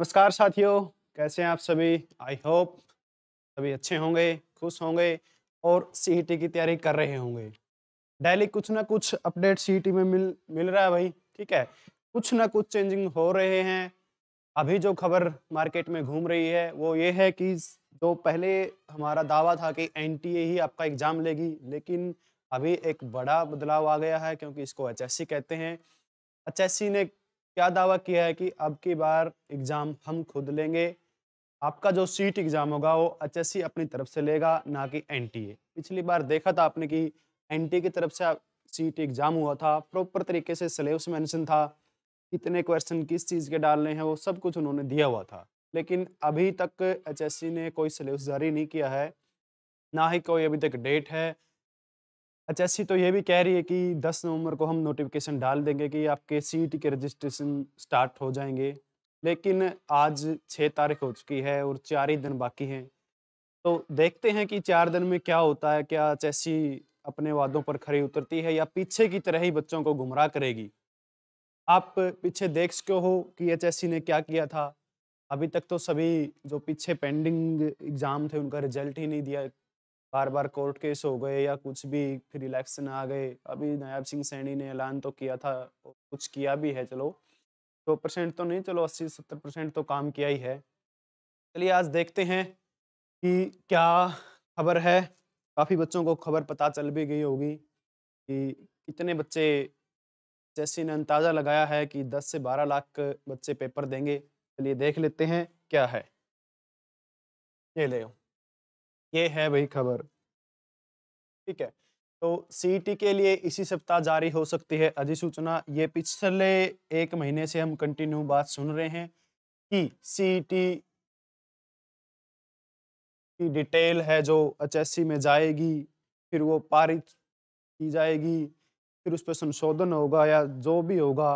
नमस्कार साथियों कैसे हैं आप सभी आई होप सभी अच्छे होंगे खुश होंगे और सी e की तैयारी कर रहे होंगे डेली कुछ ना कुछ अपडेट सी e में मिल मिल रहा है भाई ठीक है कुछ ना कुछ चेंजिंग हो रहे हैं अभी जो खबर मार्केट में घूम रही है वो ये है कि जो पहले हमारा दावा था कि एन ही आपका एग्ज़ाम लेगी लेकिन अभी एक बड़ा बदलाव आ गया है क्योंकि इसको एच कहते हैं एच ने क्या दावा किया है कि अब की बार एग्ज़ाम हम खुद लेंगे आपका जो सीट एग्ज़ाम होगा वो एच अपनी तरफ से लेगा ना कि एन पिछली बार देखा था आपने कि एन की तरफ से सीट एग्ज़ाम हुआ था प्रॉपर तरीके से सिलेबस मेंशन था कितने क्वेश्चन किस चीज़ के डालने हैं वो सब कुछ उन्होंने दिया हुआ था लेकिन अभी तक एच ने कोई सिलेबस जारी नहीं किया है ना ही कोई अभी तक डेट है अच्छा एस तो ये भी कह रही है कि 10 नवंबर को हम नोटिफिकेशन डाल देंगे कि आपके सीट के रजिस्ट्रेशन स्टार्ट हो जाएंगे लेकिन आज छः तारीख हो चुकी है और चार ही दिन बाकी हैं तो देखते हैं कि चार दिन में क्या होता है क्या एस अपने वादों पर खड़ी उतरती है या पीछे की तरह ही बच्चों को गुमराह करेगी आप पीछे देख सको हो कि एच ने क्या किया था अभी तक तो सभी जो पीछे पेंडिंग एग्ज़ाम थे उनका रिजल्ट ही नहीं दिया बार बार कोर्ट केस हो गए या कुछ भी फिर इलेक्शन आ गए अभी नायब सिंह सैनी ने ऐलान तो किया था कुछ किया भी है चलो सौ तो परसेंट तो नहीं चलो अस्सी सत्तर परसेंट तो काम किया ही है चलिए आज देखते हैं कि क्या खबर है काफ़ी बच्चों को खबर पता चल भी गई होगी कि कितने बच्चे जैसी ने अंदाज़ा लगाया है कि 10 से 12 लाख बच्चे पेपर देंगे चलिए देख लेते हैं क्या है ये ले ये है भाई खबर ठीक है तो सीटी e के लिए इसी सप्ताह जारी हो सकती है अधिसूचना ये पिछले एक महीने से हम कंटिन्यू बात सुन रहे हैं कि सीटी e की डिटेल है जो एचएससी में जाएगी फिर वो पारित की जाएगी फिर उस पर संशोधन होगा या जो भी होगा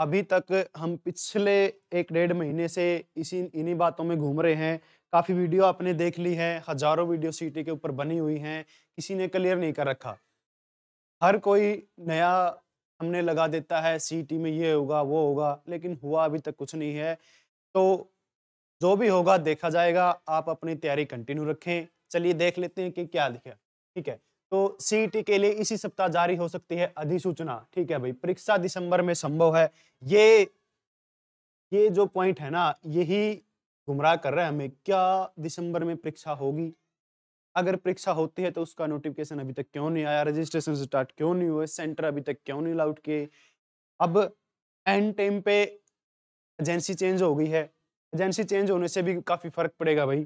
अभी तक हम पिछले एक डेढ़ महीने से इसी इन्हीं बातों में घूम रहे हैं काफ़ी वीडियो आपने देख ली है हजारों वीडियो सी के ऊपर बनी हुई हैं किसी ने क्लियर नहीं कर रखा हर कोई नया हमने लगा देता है सीटी में ये होगा वो होगा लेकिन हुआ अभी तक कुछ नहीं है तो जो भी होगा देखा जाएगा आप अपनी तैयारी कंटिन्यू रखें चलिए देख लेते हैं कि क्या दिखे ठीक है तो सीईटी के लिए इसी सप्ताह जारी हो सकती है अधिसूचना ठीक है भाई परीक्षा दिसंबर में संभव है ये ये जो पॉइंट है ना यही गुमराह कर रहा है हमें क्या दिसंबर में परीक्षा होगी अगर परीक्षा होती है तो उसका नोटिफिकेशन अभी तक क्यों नहीं आया रजिस्ट्रेशन स्टार्ट क्यों नहीं हुए सेंटर अभी तक क्यों नहीं लाउट किए अब एंड टाइम पे एजेंसी चेंज हो गई है एजेंसी चेंज होने से भी काफ़ी फर्क पड़ेगा भाई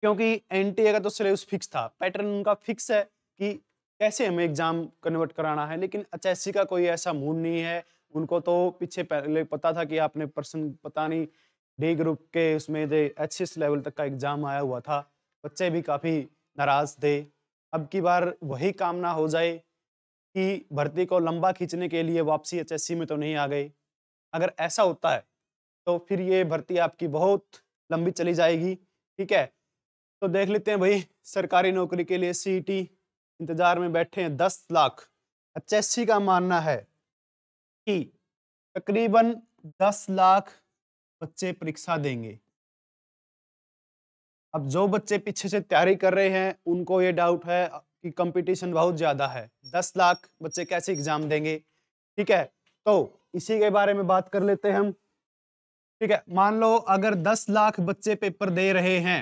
क्योंकि एन का तो सिलेबस फिक्स था पैटर्न उनका फिक्स है कि कैसे हमें एग्जाम कन्वर्ट कराना है लेकिन एच का कोई ऐसा मूड नहीं है उनको तो पीछे पहले पता था कि आपने पर्सन पता नहीं डी ग्रुप के उसमें जो एस लेवल तक का एग्ज़ाम आया हुआ था बच्चे भी काफ़ी नाराज़ थे अब की बार वही काम ना हो जाए कि भर्ती को लंबा खींचने के लिए वापसी एच में तो नहीं आ गई अगर ऐसा होता है तो फिर ये भर्ती आपकी बहुत लंबी चली जाएगी ठीक है तो देख लेते हैं भाई सरकारी नौकरी के लिए सी e इंतज़ार में बैठे हैं दस लाख एच का मानना है कि तकरीबन दस लाख बच्चे परीक्षा देंगे अब जो बच्चे पीछे से तैयारी कर रहे हैं उनको ये डाउट है कि कंपटीशन बहुत ज़्यादा है दस लाख बच्चे कैसे एग्जाम देंगे ठीक है तो इसी के बारे में बात कर लेते हैं हम ठीक है मान लो अगर दस लाख बच्चे पेपर दे रहे हैं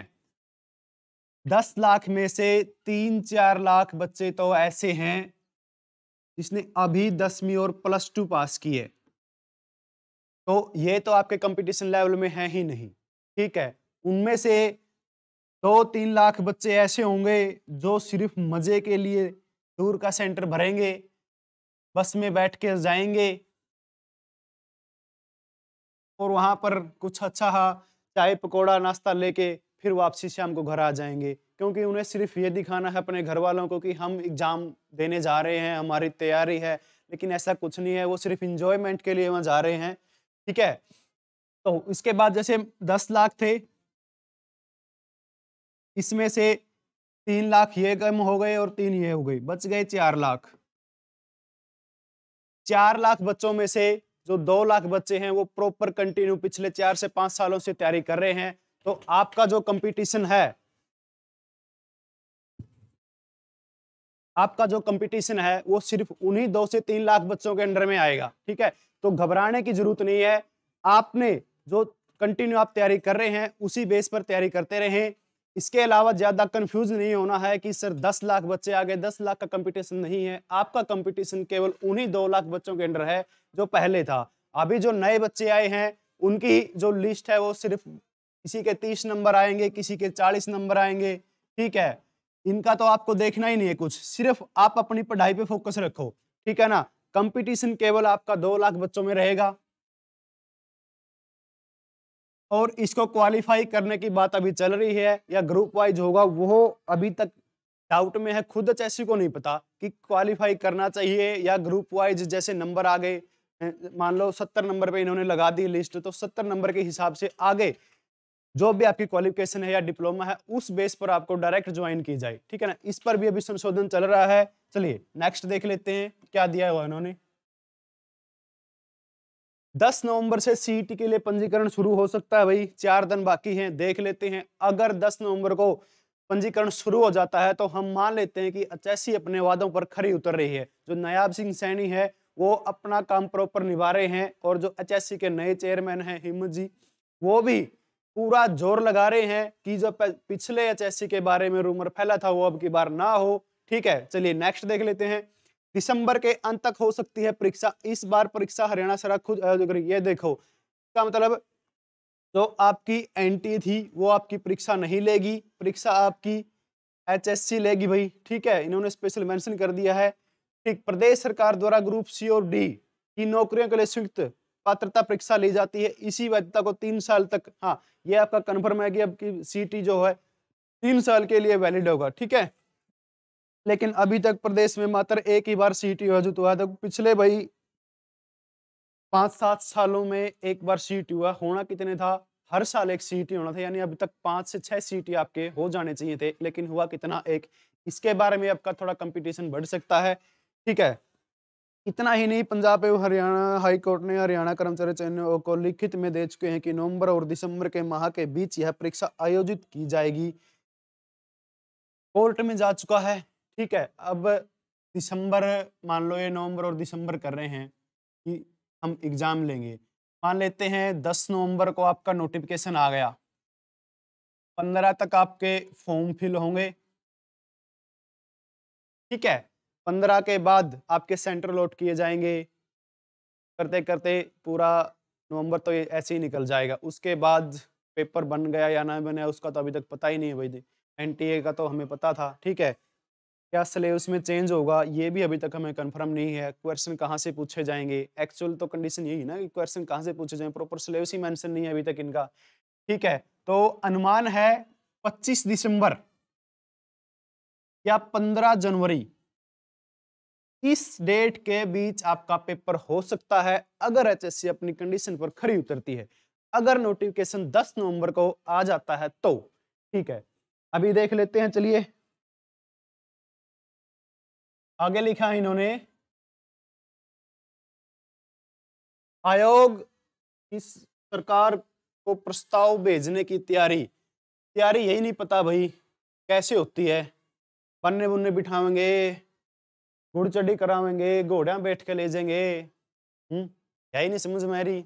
दस लाख में से तीन चार लाख बच्चे तो ऐसे हैं जिसने अभी दसवीं और प्लस टू पास की है तो ये तो आपके कंपटीशन लेवल में है ही नहीं ठीक है उनमें से दो तीन लाख बच्चे ऐसे होंगे जो सिर्फ मज़े के लिए टूर का सेंटर भरेंगे बस में बैठ के जाएंगे और वहाँ पर कुछ अच्छा हा चाय पकौड़ा नाश्ता लेके फिर वापसी शाम को घर आ जाएंगे क्योंकि उन्हें सिर्फ ये दिखाना है अपने घर वालों को कि हम एग्ज़ाम देने जा रहे हैं हमारी तैयारी है लेकिन ऐसा कुछ नहीं है वो सिर्फ इंजॉयमेंट के लिए वहाँ जा रहे हैं ठीक है तो इसके बाद जैसे दस लाख थे इसमें से तीन लाख ये कम हो गए और तीन ये हो गई बच गए चार लाख चार लाख बच्चों में से जो दो लाख बच्चे हैं वो प्रॉपर कंटिन्यू पिछले चार से पांच सालों से तैयारी कर रहे हैं तो आपका जो कंपटीशन है आपका जो कंपटीशन है वो सिर्फ उन्हीं दो से तीन लाख बच्चों के अंडर में आएगा ठीक है तो घबराने की जरूरत नहीं है आपने जो कंटिन्यू आप तैयारी कर रहे हैं उसी बेस पर तैयारी करते रहें इसके अलावा ज़्यादा कंफ्यूज नहीं होना है कि सर 10 लाख बच्चे आ गए 10 लाख का कंपटीशन नहीं है आपका कंपटीशन केवल उन्हीं दो लाख बच्चों के अंडर है जो पहले था अभी जो नए बच्चे आए हैं उनकी जो लिस्ट है वो सिर्फ किसी के तीस नंबर आएंगे किसी के चालीस नंबर आएंगे ठीक है इनका तो आपको देखना ही नहीं है कुछ सिर्फ आप अपनी पढ़ाई पे फोकस रखो ठीक है ना कंपटीशन केवल आपका दो लाख बच्चों में रहेगा और इसको क्वालिफाई करने की बात अभी चल रही है या ग्रुप वाइज होगा वो अभी तक डाउट में है खुद चैसी को नहीं पता कि क्वालिफाई करना चाहिए या ग्रुप वाइज जैसे नंबर आ गए मान लो सत्तर नंबर पे इन्होंने लगा दी लिस्ट तो सत्तर नंबर के हिसाब से आगे जो भी आपकी क्वालिफिकेशन है या डिप्लोमा है उस बेस पर आपको डायरेक्ट ज्वाइन की जाए ठीक है ना इस पर भी अभी संशोधन चल रहा है चलिए नेक्स्ट देख लेते हैं क्या दिया हुआ उन्होंने 10 नवंबर से सीईटी e के लिए पंजीकरण शुरू हो सकता है भाई चार दिन बाकी हैं देख लेते हैं अगर 10 नवंबर को पंजीकरण शुरू हो जाता है तो हम मान लेते हैं कि अचैसी अपने वादों पर खरी उतर रही है जो नयाब सिंह सैनी है वो अपना काम प्रॉपर निभा रहे हैं और जो एच के नए चेयरमैन हैं हिम्मत जी वो भी पूरा जोर लगा रहे हैं कि जो पिछले एच के बारे में रूमर फैला था वो अब की बार ना हो ठीक है चलिए नेक्स्ट देख लेते हैं दिसंबर के अंत तक हो सकती है परीक्षा इस बार परीक्षा हरियाणा सरकार खुद ये देखो इसका मतलब जो आपकी एंटी थी वो आपकी परीक्षा नहीं लेगी परीक्षा आपकी एचएससी लेगी भाई ठीक है इन्होंने स्पेशल मेंशन कर दिया है ठीक प्रदेश सरकार द्वारा ग्रुप सी और डी की नौकरियों के लिए संयुक्त पात्रता परीक्षा ली जाती है इसी वैधता को तीन साल तक हाँ ये आपका कन्फर्म है कि अब की सीटी जो है तीन साल के लिए वैलिड होगा ठीक है लेकिन अभी तक प्रदेश में मात्र एक ही बार सीटी आयोजित हुआ था पिछले भाई पांच सात सालों में एक बार सीट हुआ होना कितने था हर साल एक सीटी होना था यानी अभी तक पांच से छह सीटी आपके हो जाने चाहिए थे लेकिन हुआ कितना एक इसके बारे में आपका थोड़ा कंपटीशन बढ़ सकता है ठीक है इतना ही नहीं पंजाब एवं हरियाणा हाई कोर्ट ने हरियाणा कर्मचारी चयनों को लिखित में दे चुके हैं कि नवंबर और दिसंबर के माह के बीच यह परीक्षा आयोजित की जाएगी कोर्ट में जा चुका है ठीक है अब दिसंबर मान लो ये नवंबर और दिसंबर कर रहे हैं कि हम एग्जाम लेंगे मान लेते हैं दस नवंबर को आपका नोटिफिकेशन आ गया पंद्रह तक आपके फॉर्म फिल होंगे ठीक है पंद्रह के बाद आपके सेंटर लोड किए जाएंगे करते करते पूरा नवंबर तो ऐसे ही निकल जाएगा उसके बाद पेपर बन गया या ना बना उसका तो अभी तक पता ही नहीं है भाई एन का तो हमें पता था ठीक है क्या सिलेबस में चेंज होगा ये भी अभी तक हमें कंफर्म नहीं है क्वेश्चन कहाँ से पूछे जाएंगे एक्चुअल तो कंडीशन यही ना कि क्वेश्चन कहाँ से पूछे जाएंगे प्रॉपर सिलेबस ही मैंशन नहीं है अभी तक इनका ठीक है तो अनुमान है पच्चीस दिसंबर या पंद्रह जनवरी इस डेट के बीच आपका पेपर हो सकता है अगर एचएससी अपनी कंडीशन पर खरी उतरती है अगर नोटिफिकेशन 10 नवंबर को आ जाता है तो ठीक है अभी देख लेते हैं चलिए आगे लिखा इन्होंने आयोग इस सरकार को प्रस्ताव भेजने की तैयारी तैयारी यही नहीं पता भाई कैसे होती है बनने बुनने बिठाएंगे घुड़ चढ़ी करावेंगे घोड़ा बैठ के ले जाएंगे हम्म यही नहीं समझ मेरी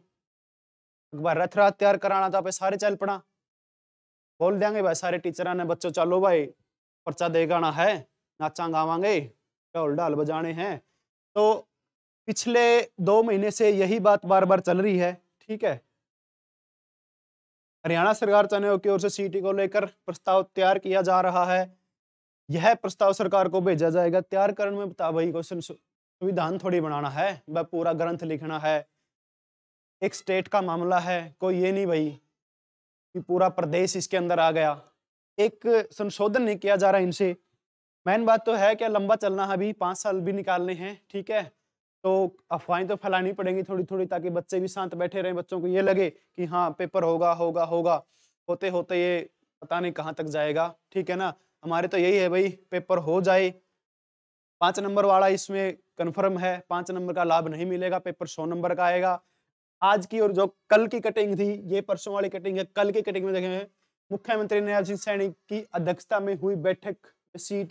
अखबार रथ रात तैयार कराना था सारे चल पड़ा बोल देंगे भाई सारे टीचर ने बच्चों चलो भाई पर्चा दे गाना है नाचा गावे ढोल ढाल बजाने हैं तो पिछले दो महीने से यही बात बार बार चल रही है ठीक है हरियाणा सरकार चने की ओर से सीटी को लेकर प्रस्ताव तैयार किया जा रहा है यह प्रस्ताव सरकार को भेजा जाएगा तैयार करने में बता भाई क्वेश्चन संविधान थोड़ी बनाना है वह पूरा ग्रंथ लिखना है एक स्टेट का मामला है कोई ये नहीं भाई कि पूरा प्रदेश इसके अंदर आ गया एक संशोधन नहीं किया जा रहा इनसे मेन बात तो है क्या लंबा चलना है अभी पाँच साल भी निकालने हैं ठीक है तो अफवाहें तो फैलानी पड़ेंगी थोड़ी थोड़ी ताकि बच्चे भी शांत बैठे रहें बच्चों को ये लगे कि हाँ पेपर होगा होगा होगा होते होते ये पता नहीं कहाँ तक जाएगा ठीक है ना हमारे तो यही है भाई पेपर हो जाए पाँच नंबर वाला इसमें कन्फर्म है पाँच नंबर का लाभ नहीं मिलेगा पेपर सौ नंबर का आएगा आज की और जो कल की कटिंग थी ये परसों वाली कटिंग है कल की कटिंग में देखे मुख्यमंत्री नया सिंह सैनी की अध्यक्षता में हुई बैठक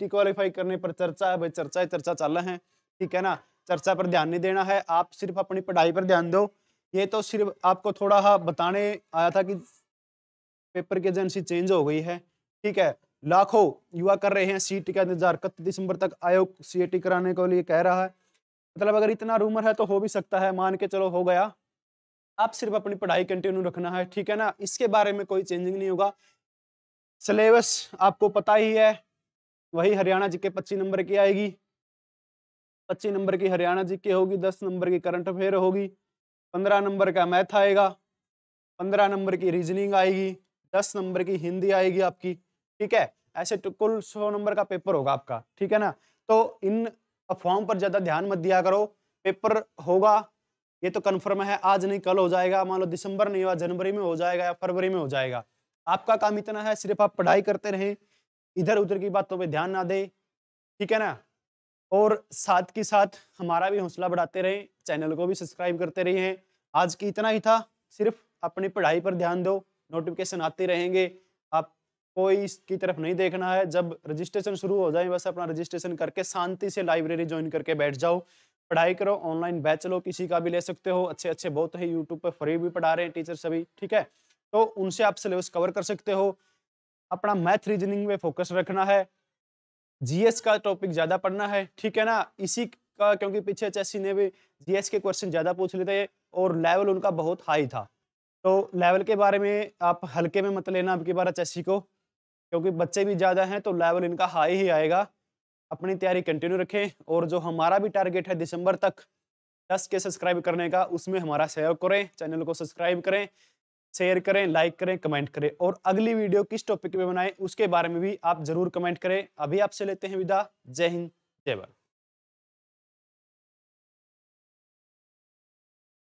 टी क्वालिफाई e करने पर चर्चा है भाई चर्चा है चर्चा चल रहे हैं ठीक है ना चर्चा पर ध्यान नहीं देना है आप सिर्फ अपनी पढ़ाई पर ध्यान दो ये तो सिर्फ आपको थोड़ा हाँ बताने आया था कि पेपर की एजेंसी चेंज हो गई है ठीक है लाखों युवा कर रहे हैं सीट का इंतजार इकतीस दिसंबर तक आयोग टी कराने के लिए कह रहा है मतलब अगर इतना रूमर है तो हो भी सकता है मान के चलो हो गया आप सिर्फ अपनी पढ़ाई कंटिन्यू रखना है ठीक है ना इसके बारे में कोई चेंजिंग नहीं होगा सिलेबस आपको पता ही है वही हरियाणा जी के पच्चीस नंबर की आएगी पच्चीस नंबर की हरियाणा जी की होगी दस नंबर की करंट अफेयर होगी पंद्रह नंबर का मैथ आएगा पंद्रह नंबर की रीजनिंग आएगी दस नंबर की हिंदी आएगी आपकी ठीक है ऐसे तो कुल सौ नंबर का पेपर होगा आपका ठीक है ना तो इन अफवाहों पर ज़्यादा ध्यान मत दिया करो पेपर होगा ये तो कन्फर्म है आज नहीं कल हो जाएगा मान लो दिसंबर नहीं हुआ जनवरी में हो जाएगा या फरवरी में हो जाएगा आपका काम इतना है सिर्फ आप पढ़ाई करते रहें इधर उधर की बातों पर ध्यान ना दें ठीक है ना और साथ के साथ हमारा भी हौसला बढ़ाते रहें चैनल को भी सब्सक्राइब करते रहिए आज की इतना ही था सिर्फ अपनी पढ़ाई पर ध्यान दो नोटिफिकेशन आते रहेंगे कोई इसकी तरफ नहीं देखना है जब रजिस्ट्रेशन शुरू हो जाए बस अपना रजिस्ट्रेशन करके शांति से लाइब्रेरी ज्वाइन करके बैठ जाओ पढ़ाई करो ऑनलाइन बैच लो किसी का भी ले सकते हो अच्छे अच्छे बहुत है यूट्यूब पर फ्री भी पढ़ा रहे हैं टीचर सभी ठीक है तो उनसे आप सिलेबस कवर कर सकते हो अपना मैथ रीजनिंग में फोकस रखना है जीएस का टॉपिक ज्यादा पढ़ना है ठीक है ना इसी का क्योंकि पीछे एचएससी ने भी जीएस के क्वेश्चन ज्यादा पूछ लेते हैं और लेवल उनका बहुत हाई था तो लेवल के बारे में आप हल्के में मत लेना अब की बार एचएससी को क्योंकि बच्चे भी ज़्यादा हैं तो लेवल इनका हाई ही आएगा अपनी तैयारी कंटिन्यू रखें और जो हमारा भी टारगेट है दिसंबर तक दस के सब्सक्राइब करने का उसमें हमारा सहयोग करें चैनल को सब्सक्राइब करें शेयर करें लाइक करें कमेंट करें और अगली वीडियो किस टॉपिक पे बनाएं उसके बारे में भी आप जरूर कमेंट करें अभी आपसे लेते हैं विदा जय हिंद जय भारत